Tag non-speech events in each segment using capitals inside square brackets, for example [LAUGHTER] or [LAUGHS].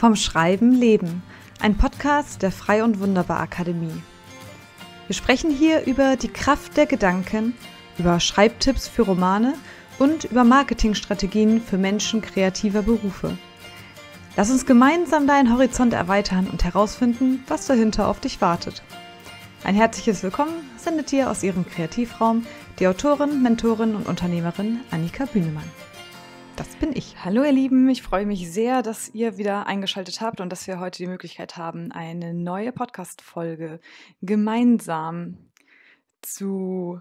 Vom Schreiben Leben, ein Podcast der Frei und Wunderbar Akademie. Wir sprechen hier über die Kraft der Gedanken, über Schreibtipps für Romane und über Marketingstrategien für Menschen kreativer Berufe. Lass uns gemeinsam deinen Horizont erweitern und herausfinden, was dahinter auf dich wartet. Ein herzliches Willkommen sendet dir aus ihrem Kreativraum die Autorin, Mentorin und Unternehmerin Annika Bühnemann das bin ich. Hallo ihr Lieben, ich freue mich sehr, dass ihr wieder eingeschaltet habt und dass wir heute die Möglichkeit haben, eine neue Podcast-Folge gemeinsam zu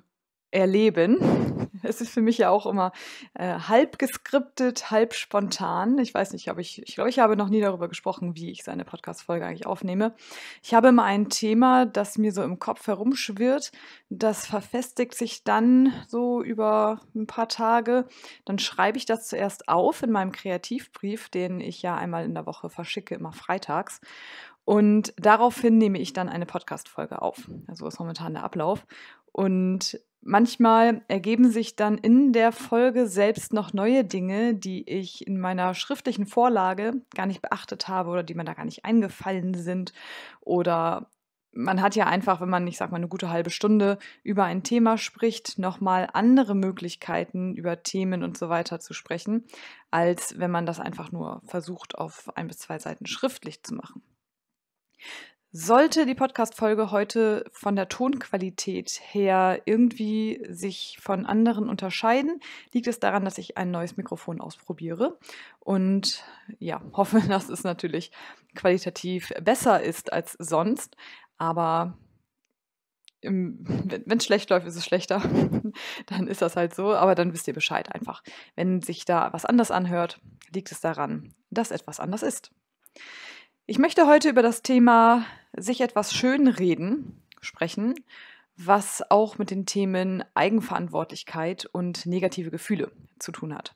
erleben. [LAUGHS] Es ist für mich ja auch immer äh, halb geskriptet, halb spontan. Ich weiß nicht, ob ich, ich glaube, ich habe noch nie darüber gesprochen, wie ich seine Podcast-Folge eigentlich aufnehme. Ich habe immer ein Thema, das mir so im Kopf herumschwirrt. Das verfestigt sich dann so über ein paar Tage. Dann schreibe ich das zuerst auf in meinem Kreativbrief, den ich ja einmal in der Woche verschicke, immer freitags. Und daraufhin nehme ich dann eine Podcast-Folge auf. Also ist momentan der Ablauf. Und manchmal ergeben sich dann in der Folge selbst noch neue Dinge, die ich in meiner schriftlichen Vorlage gar nicht beachtet habe oder die mir da gar nicht eingefallen sind. Oder man hat ja einfach, wenn man, ich sag mal, eine gute halbe Stunde über ein Thema spricht, nochmal andere Möglichkeiten über Themen und so weiter zu sprechen, als wenn man das einfach nur versucht, auf ein bis zwei Seiten schriftlich zu machen. Sollte die Podcast-Folge heute von der Tonqualität her irgendwie sich von anderen unterscheiden, liegt es daran, dass ich ein neues Mikrofon ausprobiere und ja, [LAUGHS] hoffe, dass es natürlich qualitativ besser ist als sonst. Aber wenn es schlecht läuft, ist es schlechter. [LAUGHS] dann ist das halt so, aber dann wisst ihr Bescheid einfach. Wenn sich da was anders anhört, liegt es daran, dass etwas anders ist. Ich möchte heute über das Thema sich etwas schönreden sprechen, was auch mit den Themen Eigenverantwortlichkeit und negative Gefühle zu tun hat.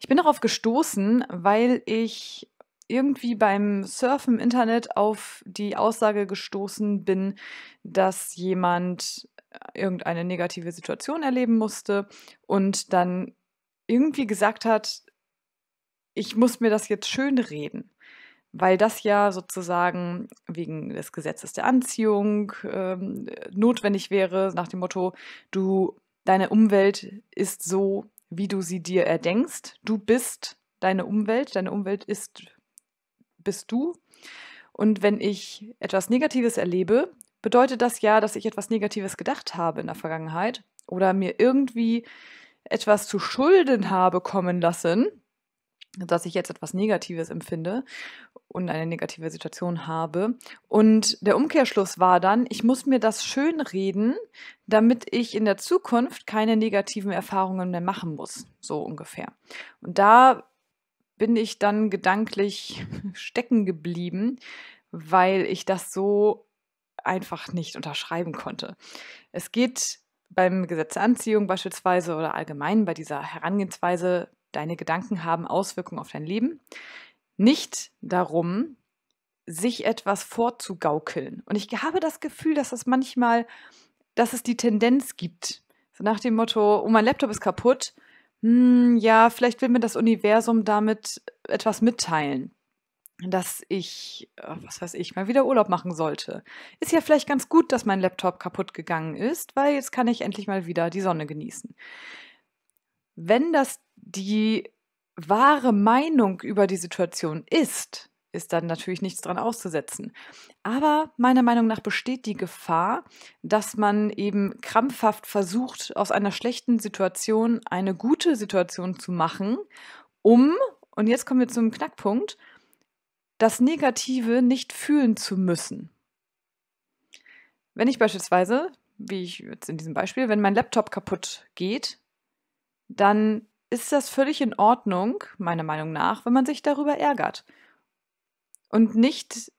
Ich bin darauf gestoßen, weil ich irgendwie beim Surfen im Internet auf die Aussage gestoßen bin, dass jemand irgendeine negative Situation erleben musste und dann irgendwie gesagt hat, ich muss mir das jetzt schön reden weil das ja sozusagen wegen des Gesetzes der Anziehung ähm, notwendig wäre, nach dem Motto, du, deine Umwelt ist so, wie du sie dir erdenkst. Du bist deine Umwelt, deine Umwelt ist, bist du. Und wenn ich etwas Negatives erlebe, bedeutet das ja, dass ich etwas Negatives gedacht habe in der Vergangenheit oder mir irgendwie etwas zu Schulden habe kommen lassen, dass ich jetzt etwas Negatives empfinde und eine negative Situation habe. Und der Umkehrschluss war dann, ich muss mir das schönreden, damit ich in der Zukunft keine negativen Erfahrungen mehr machen muss, so ungefähr. Und da bin ich dann gedanklich [LAUGHS] stecken geblieben, weil ich das so einfach nicht unterschreiben konnte. Es geht beim Gesetz der Anziehung beispielsweise oder allgemein bei dieser Herangehensweise deine Gedanken haben Auswirkungen auf dein Leben. Nicht darum, sich etwas vorzugaukeln. Und ich habe das Gefühl, dass es manchmal, dass es die Tendenz gibt. So nach dem Motto, oh, mein Laptop ist kaputt. Hm, ja, vielleicht will mir das Universum damit etwas mitteilen dass ich, äh, was weiß ich, mal wieder Urlaub machen sollte. Ist ja vielleicht ganz gut, dass mein Laptop kaputt gegangen ist, weil jetzt kann ich endlich mal wieder die Sonne genießen. Wenn das die wahre Meinung über die Situation ist, ist dann natürlich nichts dran auszusetzen. Aber meiner Meinung nach besteht die Gefahr, dass man eben krampfhaft versucht, aus einer schlechten Situation eine gute Situation zu machen, um, und jetzt kommen wir zum Knackpunkt, das Negative nicht fühlen zu müssen. Wenn ich beispielsweise, wie ich jetzt in diesem Beispiel, wenn mein Laptop kaputt geht, dann ist das völlig in Ordnung, meiner Meinung nach, wenn man sich darüber ärgert und nicht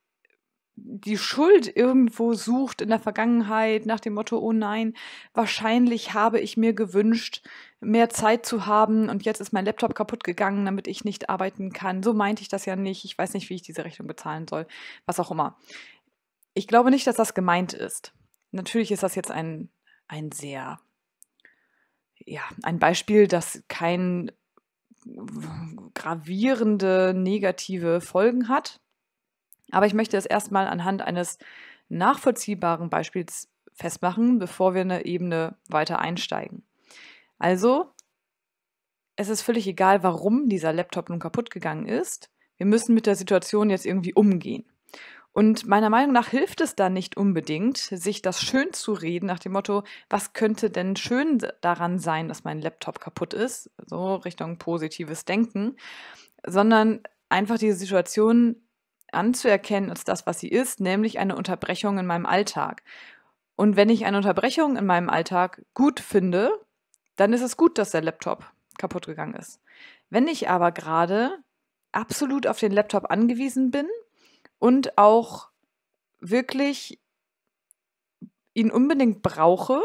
die Schuld irgendwo sucht in der Vergangenheit nach dem Motto, oh nein, wahrscheinlich habe ich mir gewünscht, mehr Zeit zu haben und jetzt ist mein Laptop kaputt gegangen, damit ich nicht arbeiten kann. So meinte ich das ja nicht. Ich weiß nicht, wie ich diese Rechnung bezahlen soll, was auch immer. Ich glaube nicht, dass das gemeint ist. Natürlich ist das jetzt ein, ein sehr ja, ein Beispiel, das kein gravierende negative Folgen hat. Aber ich möchte es erstmal anhand eines nachvollziehbaren Beispiels festmachen, bevor wir eine Ebene weiter einsteigen. Also, es ist völlig egal, warum dieser Laptop nun kaputt gegangen ist. Wir müssen mit der Situation jetzt irgendwie umgehen. Und meiner Meinung nach hilft es da nicht unbedingt, sich das schön zu reden, nach dem Motto, was könnte denn schön daran sein, dass mein Laptop kaputt ist, so Richtung positives Denken, sondern einfach diese Situation anzuerkennen als das, was sie ist, nämlich eine Unterbrechung in meinem Alltag. Und wenn ich eine Unterbrechung in meinem Alltag gut finde, dann ist es gut, dass der Laptop kaputt gegangen ist. Wenn ich aber gerade absolut auf den Laptop angewiesen bin, und auch wirklich ihn unbedingt brauche,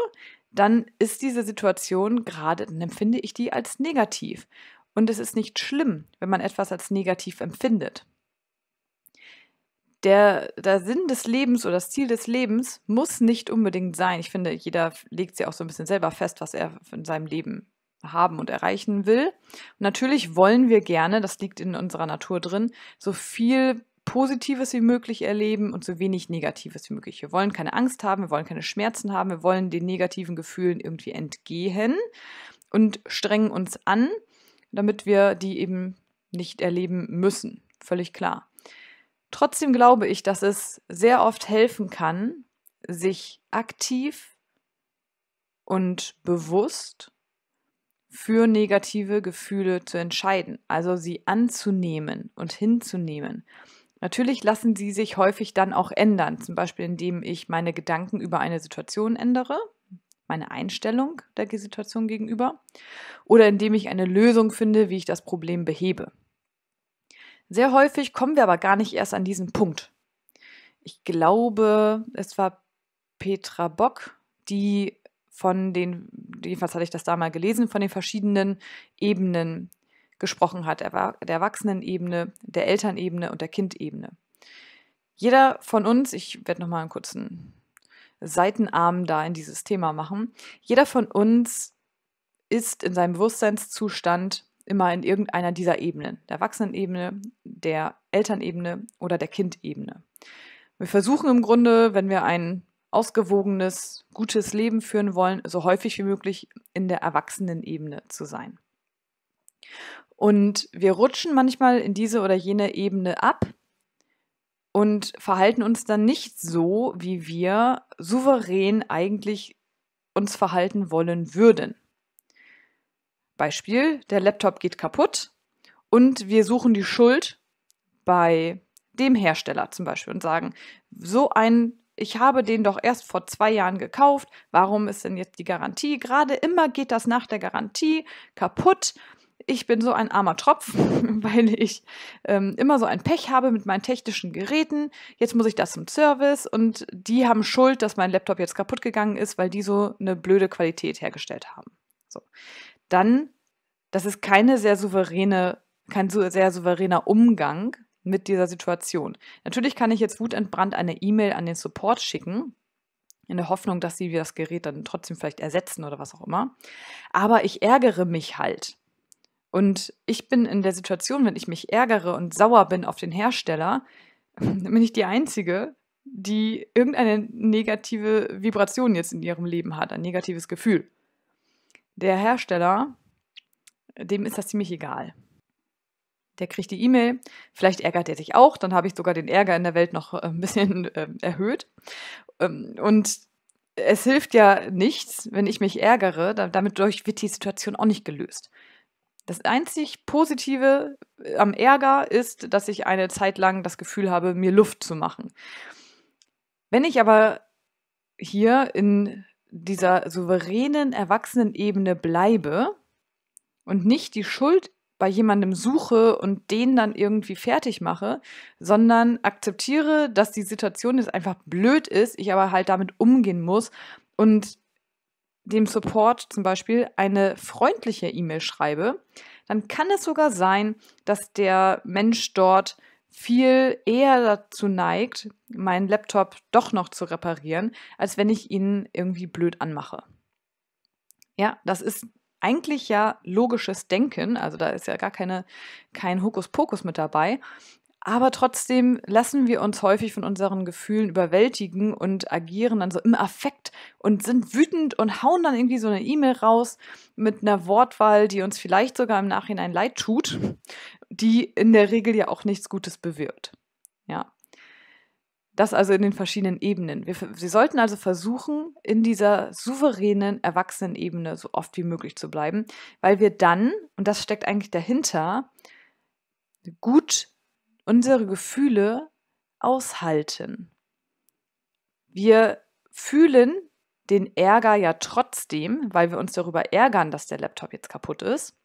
dann ist diese Situation gerade, dann empfinde ich die als negativ. Und es ist nicht schlimm, wenn man etwas als negativ empfindet. Der, der Sinn des Lebens oder das Ziel des Lebens muss nicht unbedingt sein. Ich finde, jeder legt sich auch so ein bisschen selber fest, was er in seinem Leben haben und erreichen will. Und natürlich wollen wir gerne, das liegt in unserer Natur drin, so viel Positives wie möglich erleben und so wenig Negatives wie möglich. Wir wollen keine Angst haben, wir wollen keine Schmerzen haben, wir wollen den negativen Gefühlen irgendwie entgehen und strengen uns an, damit wir die eben nicht erleben müssen. Völlig klar. Trotzdem glaube ich, dass es sehr oft helfen kann, sich aktiv und bewusst für negative Gefühle zu entscheiden, also sie anzunehmen und hinzunehmen. Natürlich lassen sie sich häufig dann auch ändern, zum Beispiel indem ich meine Gedanken über eine Situation ändere, meine Einstellung der Situation gegenüber, oder indem ich eine Lösung finde, wie ich das Problem behebe. Sehr häufig kommen wir aber gar nicht erst an diesen Punkt. Ich glaube, es war Petra Bock, die von den, jedenfalls hatte ich das da mal gelesen, von den verschiedenen Ebenen gesprochen hat, der Erwachsenenebene, der Elternebene und der Kindebene. Jeder von uns, ich werde nochmal einen kurzen Seitenarm da in dieses Thema machen, jeder von uns ist in seinem Bewusstseinszustand immer in irgendeiner dieser Ebenen, der Erwachsenenebene, der Elternebene oder der Kindebene. Wir versuchen im Grunde, wenn wir ein ausgewogenes, gutes Leben führen wollen, so häufig wie möglich in der Erwachsenenebene zu sein. Und wir rutschen manchmal in diese oder jene Ebene ab und verhalten uns dann nicht so, wie wir souverän eigentlich uns verhalten wollen würden. Beispiel, der Laptop geht kaputt und wir suchen die Schuld bei dem Hersteller zum Beispiel und sagen, so ein, ich habe den doch erst vor zwei Jahren gekauft, warum ist denn jetzt die Garantie? Gerade immer geht das nach der Garantie kaputt ich bin so ein armer Tropf, [LAUGHS] weil ich ähm, immer so ein Pech habe mit meinen technischen Geräten. Jetzt muss ich das zum Service und die haben Schuld, dass mein Laptop jetzt kaputt gegangen ist, weil die so eine blöde Qualität hergestellt haben. So. Dann, das ist keine sehr souveräne, kein sehr souveräner Umgang mit dieser Situation. Natürlich kann ich jetzt wutentbrannt eine E-Mail an den Support schicken, in der Hoffnung, dass sie das Gerät dann trotzdem vielleicht ersetzen oder was auch immer. Aber ich ärgere mich halt. Und ich bin in der Situation, wenn ich mich ärgere und sauer bin auf den Hersteller, dann [LAUGHS] bin ich die Einzige, die irgendeine negative Vibration jetzt in ihrem Leben hat, ein negatives Gefühl. Der Hersteller, dem ist das ziemlich egal. Der kriegt die E-Mail, vielleicht ärgert er sich auch, dann habe ich sogar den Ärger in der Welt noch äh, ein bisschen äh, erhöht. Ähm, und es hilft ja nichts, wenn ich mich ärgere, damit durch wird die Situation auch nicht gelöst. Das einzig Positive äh, am Ärger ist, dass ich eine Zeit lang das Gefühl habe, mir Luft zu machen. Wenn ich aber hier in dieser souveränen Erwachsenenebene bleibe und nicht die Schuld bei jemandem suche und den dann irgendwie fertig mache, sondern akzeptiere, dass die Situation jetzt einfach blöd ist, ich aber halt damit umgehen muss und dem Support zum Beispiel eine freundliche E-Mail schreibe, dann kann es sogar sein, dass der Mensch dort viel eher dazu neigt, meinen Laptop doch noch zu reparieren, als wenn ich ihn irgendwie blöd anmache. Ja, das ist eigentlich ja logisches Denken, also da ist ja gar keine, kein Hokuspokus mit dabei, aber trotzdem lassen wir uns häufig von unseren Gefühlen überwältigen und agieren dann so im Affekt und sind wütend und hauen dann irgendwie so eine E-Mail raus mit einer Wortwahl, die uns vielleicht sogar im Nachhinein leid tut, die in der Regel ja auch nichts Gutes bewirkt. Ja. Das also in den verschiedenen Ebenen. Wir, wir sollten also versuchen, in dieser souveränen Erwachsenenebene so oft wie möglich zu bleiben, weil wir dann, und das steckt eigentlich dahinter, gut unsere Gefühle aushalten. Wir fühlen den Ärger ja trotzdem, weil wir uns darüber ärgern, dass der Laptop jetzt kaputt ist.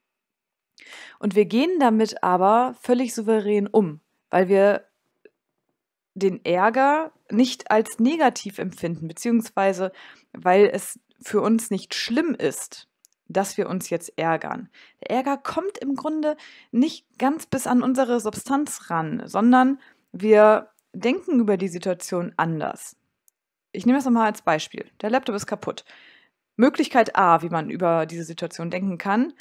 Und wir gehen damit aber völlig souverän um, weil wir den Ärger nicht als negativ empfinden, beziehungsweise weil es für uns nicht schlimm ist, dass wir uns jetzt ärgern. Der Ärger kommt im Grunde nicht ganz bis an unsere Substanz ran, sondern wir denken über die Situation anders. Ich nehme das nochmal als Beispiel. Der Laptop ist kaputt. Möglichkeit A, wie man über diese Situation denken kann,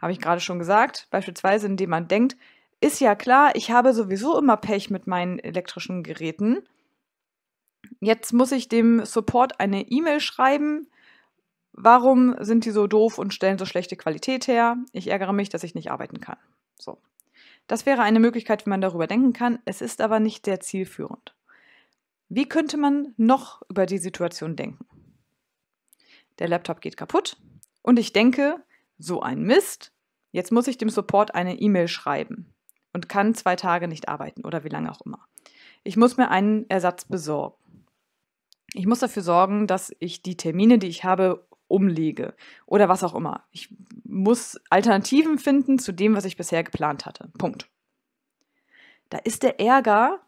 habe ich gerade schon gesagt, beispielsweise indem man denkt, ist ja klar, ich habe sowieso immer Pech mit meinen elektrischen Geräten. Jetzt muss ich dem Support eine E-Mail schreiben, Warum sind die so doof und stellen so schlechte Qualität her? Ich ärgere mich, dass ich nicht arbeiten kann. So. Das wäre eine Möglichkeit, wie man darüber denken kann. Es ist aber nicht sehr zielführend. Wie könnte man noch über die Situation denken? Der Laptop geht kaputt und ich denke, so ein Mist, jetzt muss ich dem Support eine E-Mail schreiben und kann zwei Tage nicht arbeiten oder wie lange auch immer. Ich muss mir einen Ersatz besorgen. Ich muss dafür sorgen, dass ich die Termine, die ich habe, umlege oder was auch immer. Ich muss Alternativen finden zu dem, was ich bisher geplant hatte. Punkt. Da ist der Ärger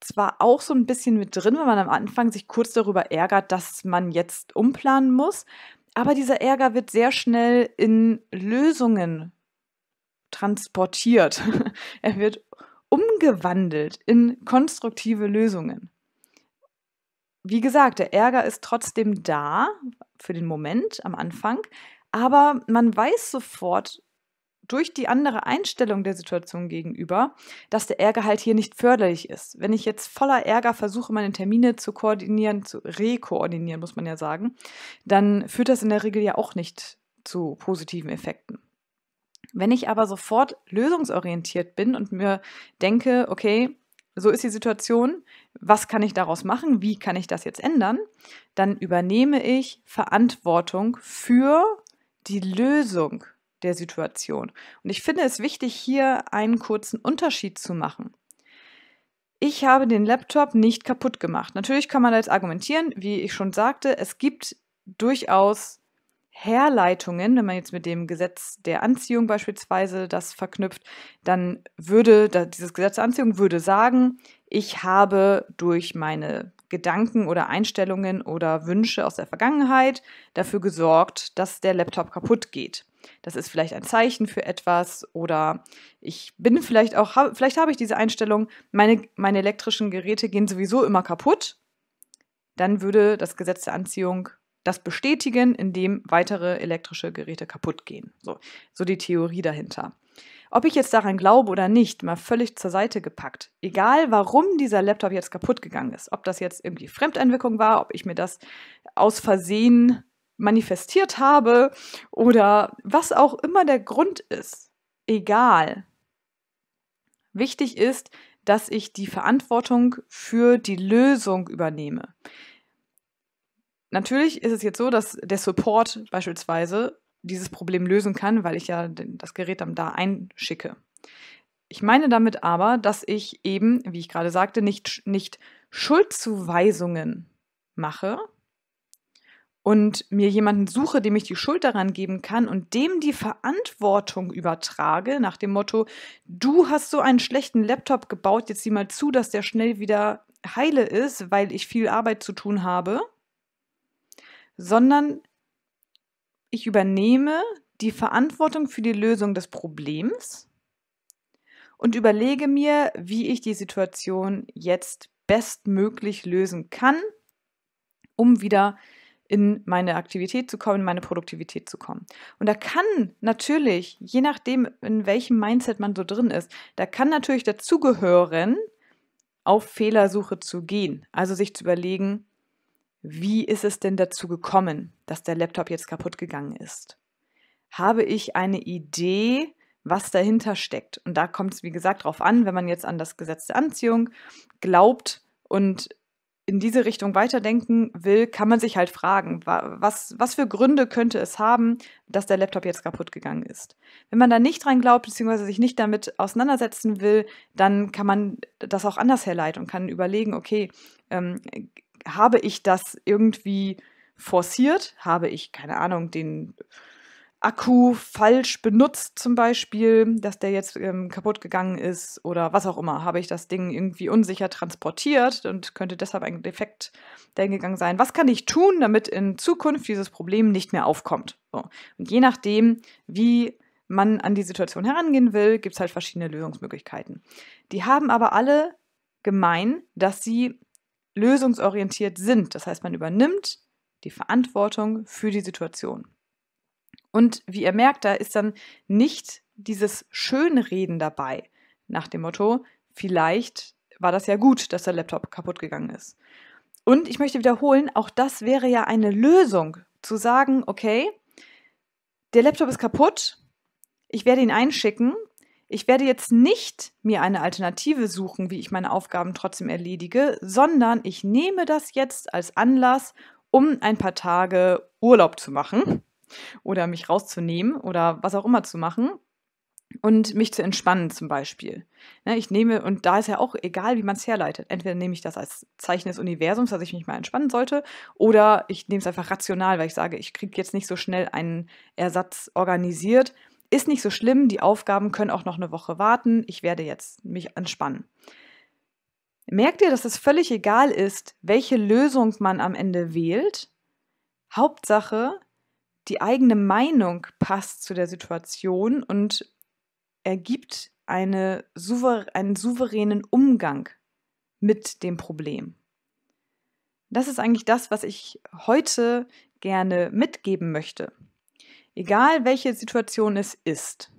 zwar auch so ein bisschen mit drin, wenn man am Anfang sich kurz darüber ärgert, dass man jetzt umplanen muss, aber dieser Ärger wird sehr schnell in Lösungen transportiert. [LAUGHS] er wird umgewandelt in konstruktive Lösungen. Wie gesagt, der Ärger ist trotzdem da, für den Moment am Anfang, aber man weiß sofort durch die andere Einstellung der Situation gegenüber, dass der Ärger halt hier nicht förderlich ist. Wenn ich jetzt voller Ärger versuche, meine Termine zu koordinieren, zu rekoordinieren, muss man ja sagen, dann führt das in der Regel ja auch nicht zu positiven Effekten. Wenn ich aber sofort lösungsorientiert bin und mir denke, okay, so ist die Situation, was kann ich daraus machen, wie kann ich das jetzt ändern, dann übernehme ich Verantwortung für die Lösung der Situation. Und ich finde es wichtig, hier einen kurzen Unterschied zu machen. Ich habe den Laptop nicht kaputt gemacht. Natürlich kann man da jetzt argumentieren, wie ich schon sagte, es gibt durchaus Herleitungen, wenn man jetzt mit dem Gesetz der Anziehung beispielsweise das verknüpft, dann würde dieses Gesetz der Anziehung würde sagen, ich habe durch meine Gedanken oder Einstellungen oder Wünsche aus der Vergangenheit dafür gesorgt, dass der Laptop kaputt geht. Das ist vielleicht ein Zeichen für etwas oder ich bin vielleicht auch, vielleicht habe ich diese Einstellung, meine, meine elektrischen Geräte gehen sowieso immer kaputt. Dann würde das Gesetz der Anziehung das bestätigen, indem weitere elektrische Geräte kaputt gehen. So, so die Theorie dahinter. Ob ich jetzt daran glaube oder nicht, mal völlig zur Seite gepackt. Egal, warum dieser Laptop jetzt kaputt gegangen ist, ob das jetzt irgendwie Fremdeinwirkung war, ob ich mir das aus Versehen manifestiert habe oder was auch immer der Grund ist. Egal. Wichtig ist, dass ich die Verantwortung für die Lösung übernehme. Natürlich ist es jetzt so, dass der Support beispielsweise dieses Problem lösen kann, weil ich ja das Gerät dann da einschicke. Ich meine damit aber, dass ich eben, wie ich gerade sagte, nicht, nicht Schuldzuweisungen mache und mir jemanden suche, dem ich die Schuld daran geben kann und dem die Verantwortung übertrage, nach dem Motto, du hast so einen schlechten Laptop gebaut, jetzt sieh mal zu, dass der schnell wieder heile ist, weil ich viel Arbeit zu tun habe sondern ich übernehme die Verantwortung für die Lösung des Problems und überlege mir, wie ich die Situation jetzt bestmöglich lösen kann, um wieder in meine Aktivität zu kommen, in meine Produktivität zu kommen. Und da kann natürlich, je nachdem, in welchem Mindset man so drin ist, da kann natürlich dazugehören, auf Fehlersuche zu gehen. Also sich zu überlegen, wie ist es denn dazu gekommen, dass der Laptop jetzt kaputt gegangen ist? Habe ich eine Idee, was dahinter steckt? Und da kommt es, wie gesagt, drauf an, wenn man jetzt an das Gesetz der Anziehung glaubt und in diese Richtung weiterdenken will, kann man sich halt fragen, was, was für Gründe könnte es haben, dass der Laptop jetzt kaputt gegangen ist. Wenn man da nicht dran glaubt, beziehungsweise sich nicht damit auseinandersetzen will, dann kann man das auch anders herleiten und kann überlegen, okay, ähm, habe ich das irgendwie forciert? Habe ich, keine Ahnung, den Akku falsch benutzt zum Beispiel, dass der jetzt ähm, kaputt gegangen ist oder was auch immer? Habe ich das Ding irgendwie unsicher transportiert und könnte deshalb ein Defekt dahingegangen sein? Was kann ich tun, damit in Zukunft dieses Problem nicht mehr aufkommt? So. Und je nachdem, wie man an die Situation herangehen will, gibt es halt verschiedene Lösungsmöglichkeiten. Die haben aber alle gemein, dass sie lösungsorientiert sind. Das heißt, man übernimmt die Verantwortung für die Situation. Und wie ihr merkt, da ist dann nicht dieses Schönreden dabei, nach dem Motto, vielleicht war das ja gut, dass der Laptop kaputt gegangen ist. Und ich möchte wiederholen, auch das wäre ja eine Lösung, zu sagen, okay, der Laptop ist kaputt, ich werde ihn einschicken ich werde jetzt nicht mir eine Alternative suchen, wie ich meine Aufgaben trotzdem erledige, sondern ich nehme das jetzt als Anlass, um ein paar Tage Urlaub zu machen oder mich rauszunehmen oder was auch immer zu machen und mich zu entspannen zum Beispiel. Ne, ich nehme, und da ist ja auch egal, wie man es herleitet. Entweder nehme ich das als Zeichen des Universums, dass ich mich mal entspannen sollte, oder ich nehme es einfach rational, weil ich sage, ich kriege jetzt nicht so schnell einen Ersatz organisiert ist nicht so schlimm, die Aufgaben können auch noch eine Woche warten, ich werde jetzt mich entspannen. Merkt ihr, dass es völlig egal ist, welche Lösung man am Ende wählt? Hauptsache, die eigene Meinung passt zu der Situation und ergibt eine, einen souveränen Umgang mit dem Problem. Das ist eigentlich das, was ich heute gerne mitgeben möchte. Egal welche Situation es ist,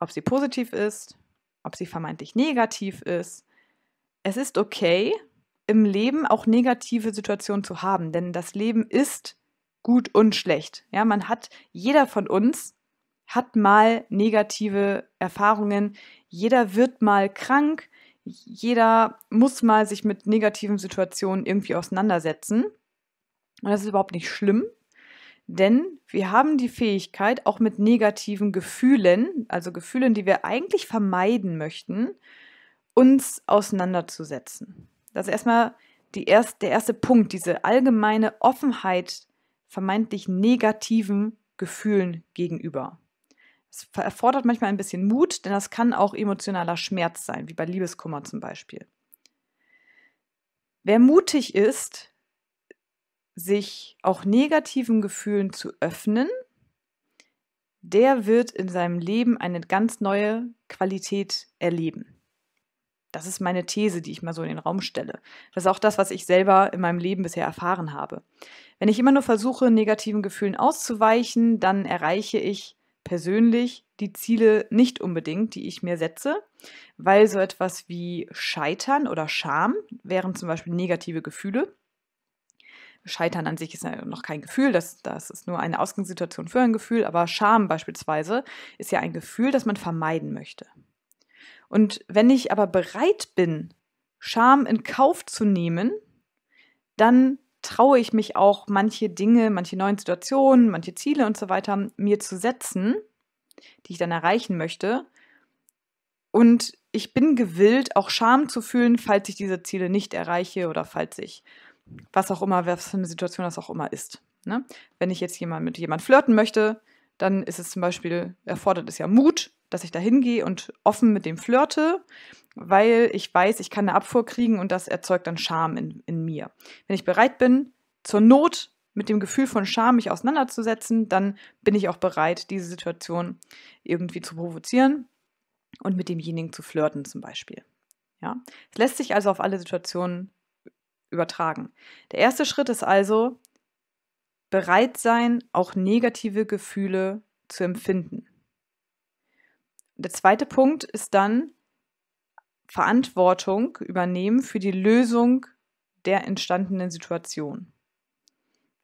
ob sie positiv ist, ob sie vermeintlich negativ ist, es ist okay, im Leben auch negative Situationen zu haben, denn das Leben ist gut und schlecht. Ja, man hat, jeder von uns hat mal negative Erfahrungen, jeder wird mal krank, jeder muss mal sich mit negativen Situationen irgendwie auseinandersetzen. Und das ist überhaupt nicht schlimm, denn wir haben die Fähigkeit, auch mit negativen Gefühlen, also Gefühlen, die wir eigentlich vermeiden möchten, uns auseinanderzusetzen. Das ist erstmal erst, der erste Punkt, diese allgemeine Offenheit vermeintlich negativen Gefühlen gegenüber. Es erfordert manchmal ein bisschen Mut, denn das kann auch emotionaler Schmerz sein, wie bei Liebeskummer zum Beispiel. Wer mutig ist, sich auch negativen Gefühlen zu öffnen, der wird in seinem Leben eine ganz neue Qualität erleben. Das ist meine These, die ich mal so in den Raum stelle. Das ist auch das, was ich selber in meinem Leben bisher erfahren habe. Wenn ich immer nur versuche, negativen Gefühlen auszuweichen, dann erreiche ich persönlich die Ziele nicht unbedingt, die ich mir setze, weil so etwas wie Scheitern oder Scham wären zum Beispiel negative Gefühle Scheitern an sich ist ja noch kein Gefühl, das, das ist nur eine Ausgangssituation für ein Gefühl, aber Scham beispielsweise ist ja ein Gefühl, das man vermeiden möchte. Und wenn ich aber bereit bin, Scham in Kauf zu nehmen, dann traue ich mich auch, manche Dinge, manche neuen Situationen, manche Ziele und so weiter mir zu setzen, die ich dann erreichen möchte. Und ich bin gewillt, auch Scham zu fühlen, falls ich diese Ziele nicht erreiche oder falls ich was auch immer, was für eine Situation das auch immer ist. Ne? Wenn ich jetzt jemand, mit jemand flirten möchte, dann ist es zum Beispiel, erfordert es ja Mut, dass ich da hingehe und offen mit dem flirte, weil ich weiß, ich kann eine Abfuhr kriegen und das erzeugt dann Scham in, in mir. Wenn ich bereit bin, zur Not mit dem Gefühl von Scham mich auseinanderzusetzen, dann bin ich auch bereit, diese Situation irgendwie zu provozieren und mit demjenigen zu flirten zum Beispiel. Ja? Es lässt sich also auf alle Situationen übertragen. Der erste Schritt ist also, bereit sein, auch negative Gefühle zu empfinden. Der zweite Punkt ist dann Verantwortung übernehmen für die Lösung der entstandenen Situation.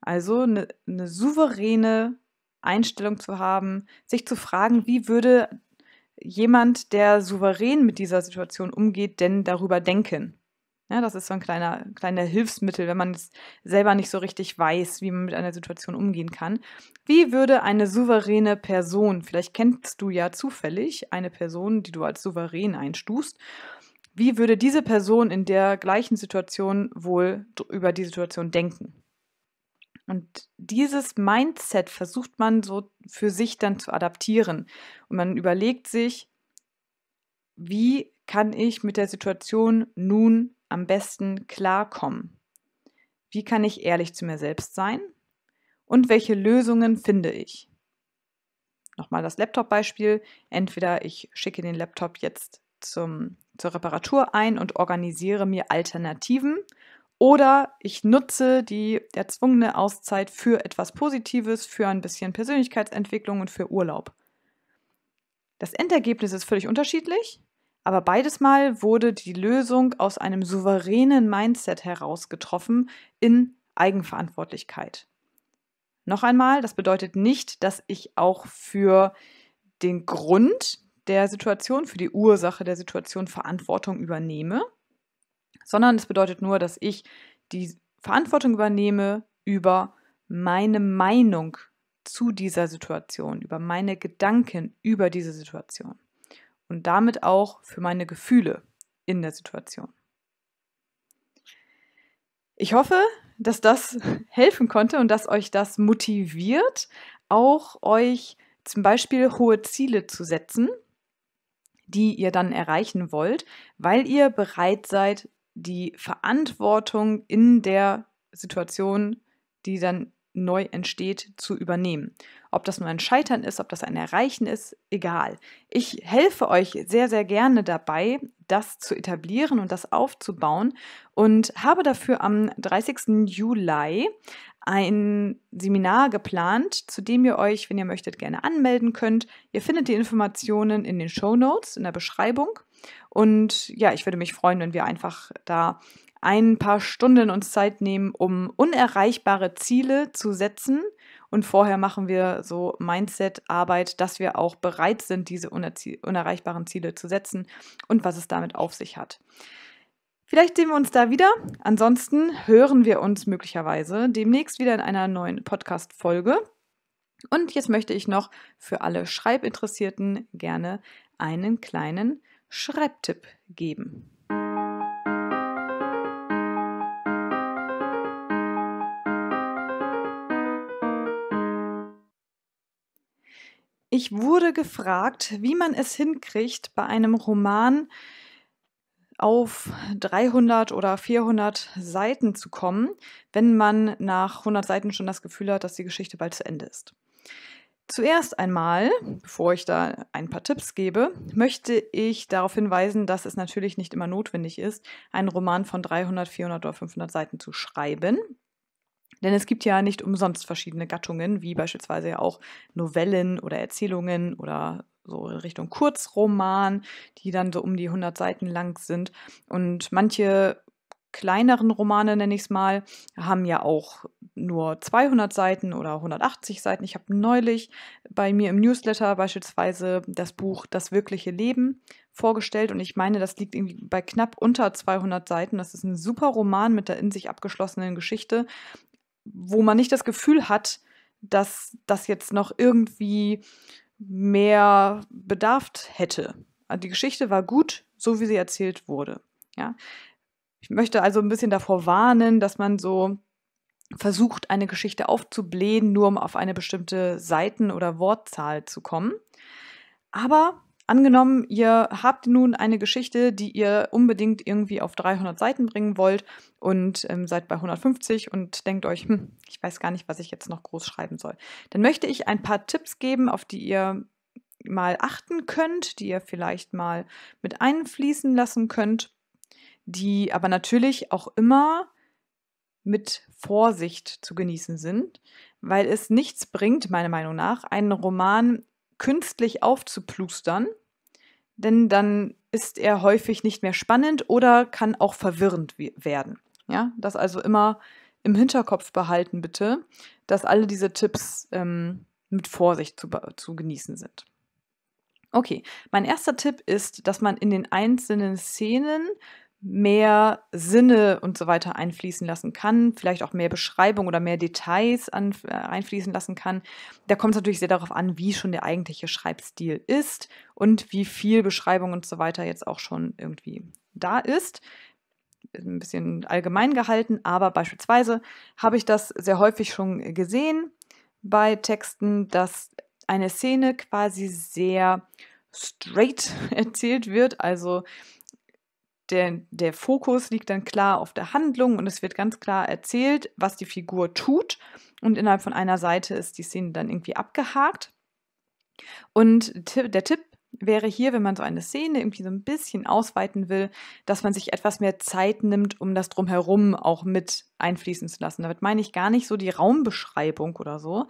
Also eine, eine souveräne Einstellung zu haben, sich zu fragen, wie würde jemand, der souverän mit dieser Situation umgeht, denn darüber denken? Ja, das ist so ein kleiner, kleiner Hilfsmittel, wenn man es selber nicht so richtig weiß, wie man mit einer Situation umgehen kann. Wie würde eine souveräne Person, vielleicht kennst du ja zufällig eine Person, die du als souverän einstufst, wie würde diese Person in der gleichen Situation wohl über die Situation denken? Und dieses Mindset versucht man so für sich dann zu adaptieren. Und man überlegt sich, wie kann ich mit der Situation nun am besten klarkommen? Wie kann ich ehrlich zu mir selbst sein? Und welche Lösungen finde ich? Nochmal das Laptop-Beispiel. Entweder ich schicke den Laptop jetzt zum, zur Reparatur ein und organisiere mir Alternativen oder ich nutze die erzwungene Auszeit für etwas Positives, für ein bisschen Persönlichkeitsentwicklung und für Urlaub. Das Endergebnis ist völlig unterschiedlich, aber beides Mal wurde die Lösung aus einem souveränen Mindset heraus getroffen in Eigenverantwortlichkeit. Noch einmal, das bedeutet nicht, dass ich auch für den Grund der Situation, für die Ursache der Situation Verantwortung übernehme, sondern es bedeutet nur, dass ich die Verantwortung übernehme über meine Meinung zu dieser Situation, über meine Gedanken über diese Situation und damit auch für meine Gefühle in der Situation. Ich hoffe, dass das [LAUGHS] helfen konnte und dass euch das motiviert, auch euch zum Beispiel hohe Ziele zu setzen, die ihr dann erreichen wollt, weil ihr bereit seid, die Verantwortung in der Situation, die dann neu entsteht, zu übernehmen. Ob das nur ein Scheitern ist, ob das ein Erreichen ist, egal. Ich helfe euch sehr, sehr gerne dabei, das zu etablieren und das aufzubauen und habe dafür am 30. Juli ein Seminar geplant, zu dem ihr euch, wenn ihr möchtet, gerne anmelden könnt. Ihr findet die Informationen in den Show Notes, in der Beschreibung. Und ja, ich würde mich freuen, wenn wir einfach da ein paar Stunden uns Zeit nehmen, um unerreichbare Ziele zu setzen. Und vorher machen wir so Mindset-Arbeit, dass wir auch bereit sind, diese unerreichbaren Ziele zu setzen und was es damit auf sich hat. Vielleicht sehen wir uns da wieder. Ansonsten hören wir uns möglicherweise demnächst wieder in einer neuen Podcast-Folge. Und jetzt möchte ich noch für alle Schreibinteressierten gerne einen kleinen Schreibtipp geben. Ich wurde gefragt, wie man es hinkriegt, bei einem Roman auf 300 oder 400 Seiten zu kommen, wenn man nach 100 Seiten schon das Gefühl hat, dass die Geschichte bald zu Ende ist. Zuerst einmal, bevor ich da ein paar Tipps gebe, möchte ich darauf hinweisen, dass es natürlich nicht immer notwendig ist, einen Roman von 300, 400 oder 500 Seiten zu schreiben. Denn es gibt ja nicht umsonst verschiedene Gattungen, wie beispielsweise ja auch Novellen oder Erzählungen oder so in Richtung Kurzroman, die dann so um die 100 Seiten lang sind. Und manche kleineren Romane, nenne ich es mal, haben ja auch nur 200 Seiten oder 180 Seiten. Ich habe neulich bei mir im Newsletter beispielsweise das Buch Das wirkliche Leben vorgestellt und ich meine, das liegt irgendwie bei knapp unter 200 Seiten. Das ist ein super Roman mit der in sich abgeschlossenen Geschichte wo man nicht das Gefühl hat, dass das jetzt noch irgendwie mehr Bedarf hätte. Also die Geschichte war gut, so wie sie erzählt wurde. Ja? Ich möchte also ein bisschen davor warnen, dass man so versucht, eine Geschichte aufzublähen, nur um auf eine bestimmte Seiten- oder Wortzahl zu kommen. Aber Angenommen, ihr habt nun eine Geschichte, die ihr unbedingt irgendwie auf 300 Seiten bringen wollt und ähm, seid bei 150 und denkt euch, hm, ich weiß gar nicht, was ich jetzt noch groß schreiben soll. Dann möchte ich ein paar Tipps geben, auf die ihr mal achten könnt, die ihr vielleicht mal mit einfließen lassen könnt, die aber natürlich auch immer mit Vorsicht zu genießen sind, weil es nichts bringt, meiner Meinung nach, einen Roman künstlich aufzuplustern denn dann ist er häufig nicht mehr spannend oder kann auch verwirrend werden. Ja, das also immer im Hinterkopf behalten, bitte, dass alle diese Tipps ähm, mit Vorsicht zu, zu genießen sind. Okay, mein erster Tipp ist, dass man in den einzelnen Szenen mehr Sinne und so weiter einfließen lassen kann, vielleicht auch mehr Beschreibung oder mehr Details an, äh, einfließen lassen kann. Da kommt es natürlich sehr darauf an, wie schon der eigentliche Schreibstil ist und wie viel Beschreibung und so weiter jetzt auch schon irgendwie da ist. Ein bisschen allgemein gehalten, aber beispielsweise habe ich das sehr häufig schon gesehen bei Texten, dass eine Szene quasi sehr straight [LAUGHS] erzählt wird, also der, der Fokus liegt dann klar auf der Handlung und es wird ganz klar erzählt, was die Figur tut. Und innerhalb von einer Seite ist die Szene dann irgendwie abgehakt. Und der Tipp wäre hier, wenn man so eine Szene irgendwie so ein bisschen ausweiten will, dass man sich etwas mehr Zeit nimmt, um das drumherum auch mit einfließen zu lassen. Damit meine ich gar nicht so die Raumbeschreibung oder so,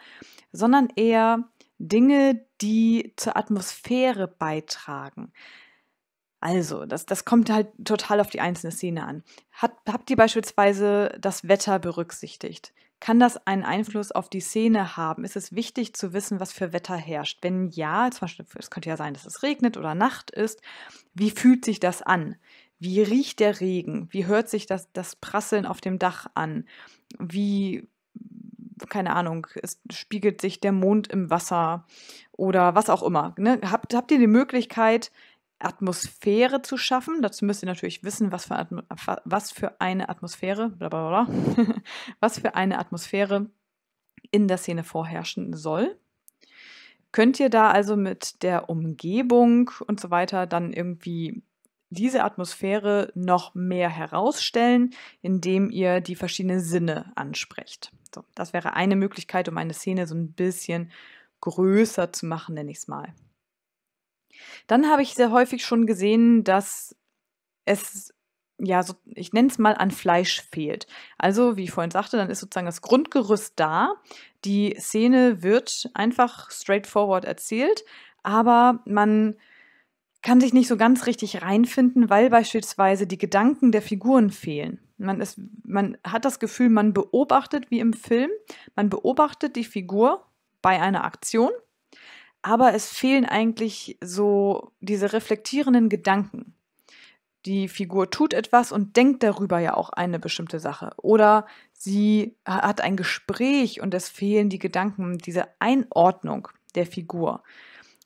sondern eher Dinge, die zur Atmosphäre beitragen. Also, das, das kommt halt total auf die einzelne Szene an. Hat, habt ihr beispielsweise das Wetter berücksichtigt? Kann das einen Einfluss auf die Szene haben? Ist es wichtig zu wissen, was für Wetter herrscht? Wenn ja, zum Beispiel, es könnte ja sein, dass es regnet oder Nacht ist, wie fühlt sich das an? Wie riecht der Regen? Wie hört sich das, das Prasseln auf dem Dach an? Wie, keine Ahnung, es spiegelt sich der Mond im Wasser oder was auch immer. Ne? Habt, habt ihr die Möglichkeit, Atmosphäre zu schaffen. Dazu müsst ihr natürlich wissen, was für, Atmo was für eine Atmosphäre, blablabla, [LAUGHS] was für eine Atmosphäre in der Szene vorherrschen soll. Könnt ihr da also mit der Umgebung und so weiter dann irgendwie diese Atmosphäre noch mehr herausstellen, indem ihr die verschiedenen Sinne ansprecht? So, das wäre eine Möglichkeit, um eine Szene so ein bisschen größer zu machen, nenne ich es mal. Dann habe ich sehr häufig schon gesehen, dass es ja, so, ich nenne es mal an Fleisch fehlt. Also, wie ich vorhin sagte, dann ist sozusagen das Grundgerüst da. Die Szene wird einfach straightforward erzählt, aber man kann sich nicht so ganz richtig reinfinden, weil beispielsweise die Gedanken der Figuren fehlen. Man, ist, man hat das Gefühl, man beobachtet wie im Film, man beobachtet die Figur bei einer Aktion aber es fehlen eigentlich so diese reflektierenden Gedanken. Die Figur tut etwas und denkt darüber ja auch eine bestimmte Sache. Oder sie hat ein Gespräch und es fehlen die Gedanken, diese Einordnung der Figur.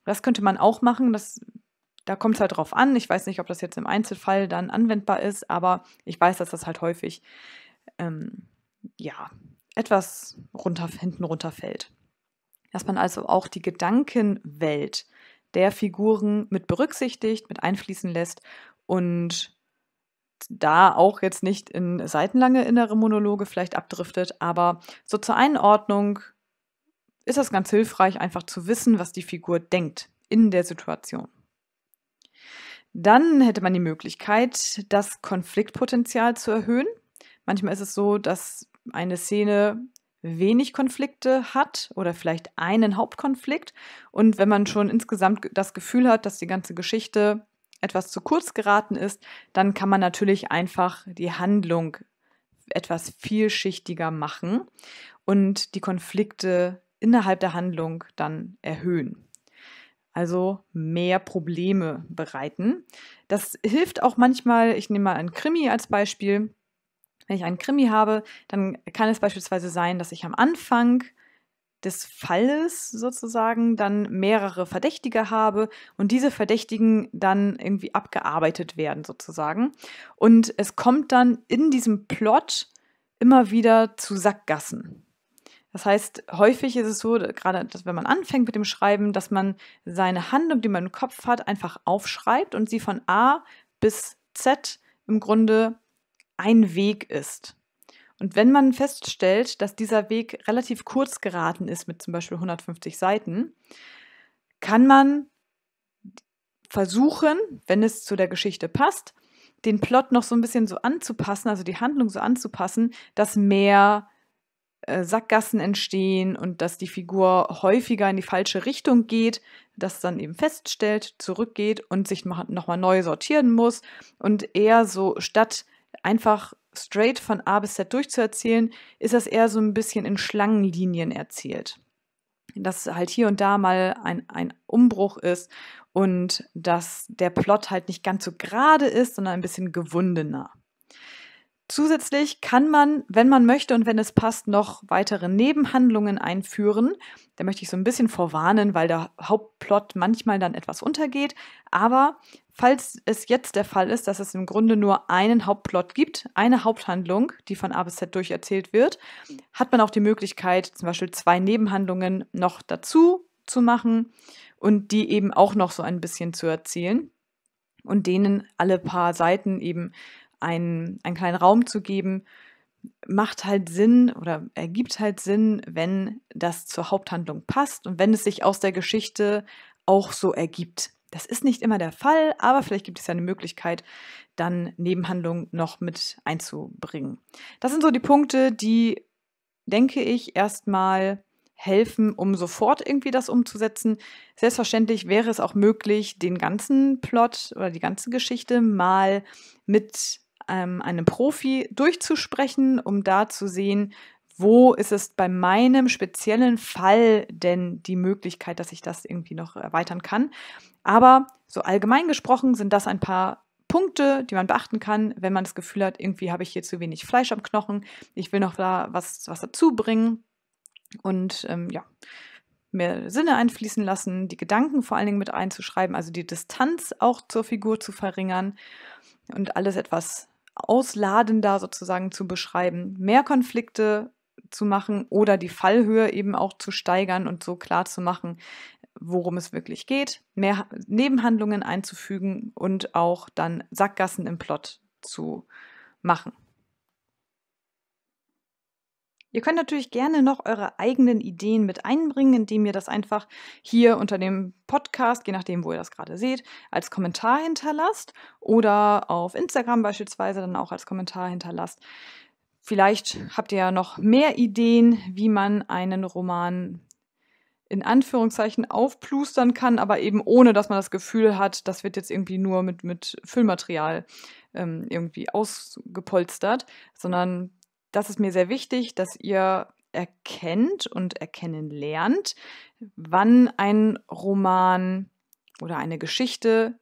Das könnte man auch machen, das, da kommt es halt drauf an. Ich weiß nicht, ob das jetzt im Einzelfall dann anwendbar ist, aber ich weiß, dass das halt häufig ähm, ja, etwas runter, hinten runterfällt dass man also auch die Gedankenwelt der Figuren mit berücksichtigt, mit einfließen lässt und da auch jetzt nicht in seitenlange innere Monologe vielleicht abdriftet, aber so zur Einordnung ist das ganz hilfreich, einfach zu wissen, was die Figur denkt in der Situation. Dann hätte man die Möglichkeit, das Konfliktpotenzial zu erhöhen. Manchmal ist es so, dass eine Szene wenig Konflikte hat oder vielleicht einen Hauptkonflikt. Und wenn man schon insgesamt das Gefühl hat, dass die ganze Geschichte etwas zu kurz geraten ist, dann kann man natürlich einfach die Handlung etwas vielschichtiger machen und die Konflikte innerhalb der Handlung dann erhöhen. Also mehr Probleme bereiten. Das hilft auch manchmal, ich nehme mal ein Krimi als Beispiel, wenn ich einen Krimi habe, dann kann es beispielsweise sein, dass ich am Anfang des Falles sozusagen dann mehrere Verdächtige habe und diese Verdächtigen dann irgendwie abgearbeitet werden sozusagen. Und es kommt dann in diesem Plot immer wieder zu Sackgassen. Das heißt, häufig ist es so, gerade wenn man anfängt mit dem Schreiben, dass man seine Handlung, die man im Kopf hat, einfach aufschreibt und sie von A bis Z im Grunde ein Weg ist. Und wenn man feststellt, dass dieser Weg relativ kurz geraten ist mit zum Beispiel 150 Seiten, kann man versuchen, wenn es zu der Geschichte passt, den Plot noch so ein bisschen so anzupassen, also die Handlung so anzupassen, dass mehr äh, Sackgassen entstehen und dass die Figur häufiger in die falsche Richtung geht, das dann eben feststellt, zurückgeht und sich nochmal neu sortieren muss und eher so statt einfach straight von A bis Z durchzuerzählen, ist das eher so ein bisschen in Schlangenlinien erzählt. Dass halt hier und da mal ein, ein Umbruch ist und dass der Plot halt nicht ganz so gerade ist, sondern ein bisschen gewundener. Zusätzlich kann man, wenn man möchte und wenn es passt, noch weitere Nebenhandlungen einführen. Da möchte ich so ein bisschen vorwarnen, weil der Hauptplot manchmal dann etwas untergeht. Aber Falls es jetzt der Fall ist, dass es im Grunde nur einen Hauptplot gibt, eine Haupthandlung, die von A bis Z durcherzählt wird, hat man auch die Möglichkeit, zum Beispiel zwei Nebenhandlungen noch dazu zu machen und die eben auch noch so ein bisschen zu erzählen und denen alle paar Seiten eben einen, einen kleinen Raum zu geben, macht halt Sinn oder ergibt halt Sinn, wenn das zur Haupthandlung passt und wenn es sich aus der Geschichte auch so ergibt. Das ist nicht immer der Fall, aber vielleicht gibt es ja eine Möglichkeit, dann Nebenhandlungen noch mit einzubringen. Das sind so die Punkte, die, denke ich, erstmal helfen, um sofort irgendwie das umzusetzen. Selbstverständlich wäre es auch möglich, den ganzen Plot oder die ganze Geschichte mal mit ähm, einem Profi durchzusprechen, um da zu sehen, wo ist es bei meinem speziellen Fall denn die Möglichkeit, dass ich das irgendwie noch erweitern kann. Aber so allgemein gesprochen sind das ein paar Punkte, die man beachten kann, wenn man das Gefühl hat, irgendwie habe ich hier zu wenig Fleisch am Knochen, ich will noch da was, was dazu bringen und ähm, ja, mehr Sinne einfließen lassen, die Gedanken vor allen Dingen mit einzuschreiben, also die Distanz auch zur Figur zu verringern und alles etwas ausladender sozusagen zu beschreiben. Mehr Konflikte zu machen oder die Fallhöhe eben auch zu steigern und so klar zu machen, worum es wirklich geht, mehr Nebenhandlungen einzufügen und auch dann Sackgassen im Plot zu machen. Ihr könnt natürlich gerne noch eure eigenen Ideen mit einbringen, indem ihr das einfach hier unter dem Podcast, je nachdem, wo ihr das gerade seht, als Kommentar hinterlasst oder auf Instagram beispielsweise dann auch als Kommentar hinterlasst. Vielleicht habt ihr ja noch mehr Ideen, wie man einen Roman in Anführungszeichen aufplustern kann, aber eben ohne, dass man das Gefühl hat, das wird jetzt irgendwie nur mit, mit Füllmaterial ähm, irgendwie ausgepolstert, sondern das ist mir sehr wichtig, dass ihr erkennt und erkennen lernt, wann ein Roman oder eine Geschichte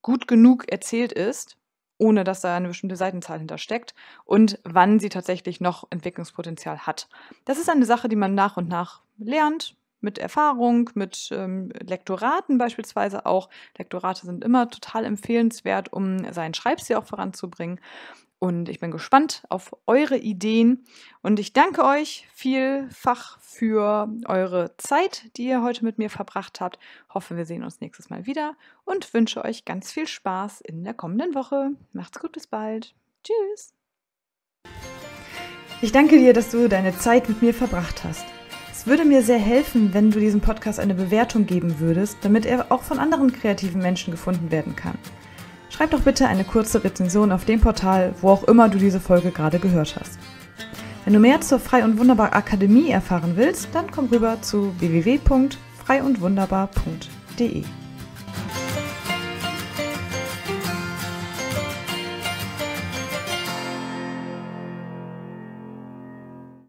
gut genug erzählt ist ohne dass da eine bestimmte Seitenzahl hintersteckt und wann sie tatsächlich noch Entwicklungspotenzial hat. Das ist eine Sache, die man nach und nach lernt, mit Erfahrung, mit ähm, Lektoraten beispielsweise auch. Lektorate sind immer total empfehlenswert, um seinen Schreibstil auch voranzubringen. Und ich bin gespannt auf eure Ideen. Und ich danke euch vielfach für eure Zeit, die ihr heute mit mir verbracht habt. Hoffe, wir sehen uns nächstes Mal wieder und wünsche euch ganz viel Spaß in der kommenden Woche. Macht's gut, bis bald. Tschüss. Ich danke dir, dass du deine Zeit mit mir verbracht hast. Es würde mir sehr helfen, wenn du diesem Podcast eine Bewertung geben würdest, damit er auch von anderen kreativen Menschen gefunden werden kann schreib doch bitte eine kurze Rezension auf dem Portal, wo auch immer du diese Folge gerade gehört hast. Wenn du mehr zur Frei und Wunderbar Akademie erfahren willst, dann komm rüber zu www.freiundwunderbar.de.